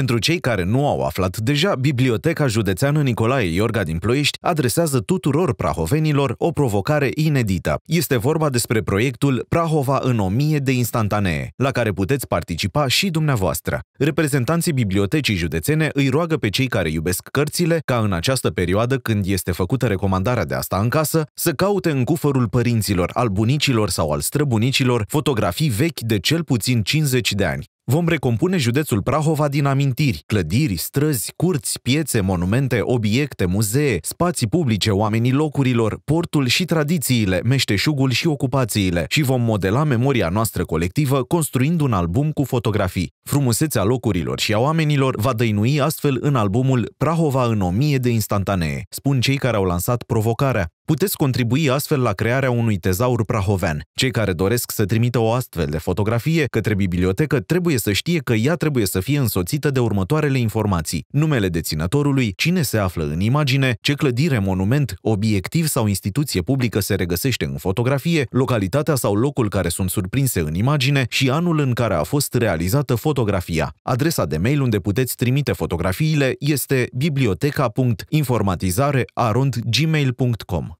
Pentru cei care nu au aflat deja, Biblioteca Județeană Nicolae Iorga din Ploiești adresează tuturor prahovenilor o provocare inedită. Este vorba despre proiectul Prahova în 1000 de instantanee, la care puteți participa și dumneavoastră. Reprezentanții Bibliotecii Județene îi roagă pe cei care iubesc cărțile ca în această perioadă când este făcută recomandarea de asta în casă, să caute în cufărul părinților, al bunicilor sau al străbunicilor fotografii vechi de cel puțin 50 de ani. Vom recompune județul Prahova din amintiri, clădiri, străzi, curți, piețe, monumente, obiecte, muzee, spații publice, oamenii locurilor, portul și tradițiile, meșteșugul și ocupațiile și vom modela memoria noastră colectivă construind un album cu fotografii. Frumusețea locurilor și a oamenilor va dăinui astfel în albumul Prahova în o mie de instantanee, spun cei care au lansat provocarea. Puteți contribui astfel la crearea unui tezaur prahovean. Cei care doresc să trimită o astfel de fotografie către bibliotecă trebuie să știe că ea trebuie să fie însoțită de următoarele informații. Numele deținătorului, cine se află în imagine, ce clădire, monument, obiectiv sau instituție publică se regăsește în fotografie, localitatea sau locul care sunt surprinse în imagine și anul în care a fost realizată fotografia. Adresa de mail unde puteți trimite fotografiile este biblioteca.informatizare.gmail.com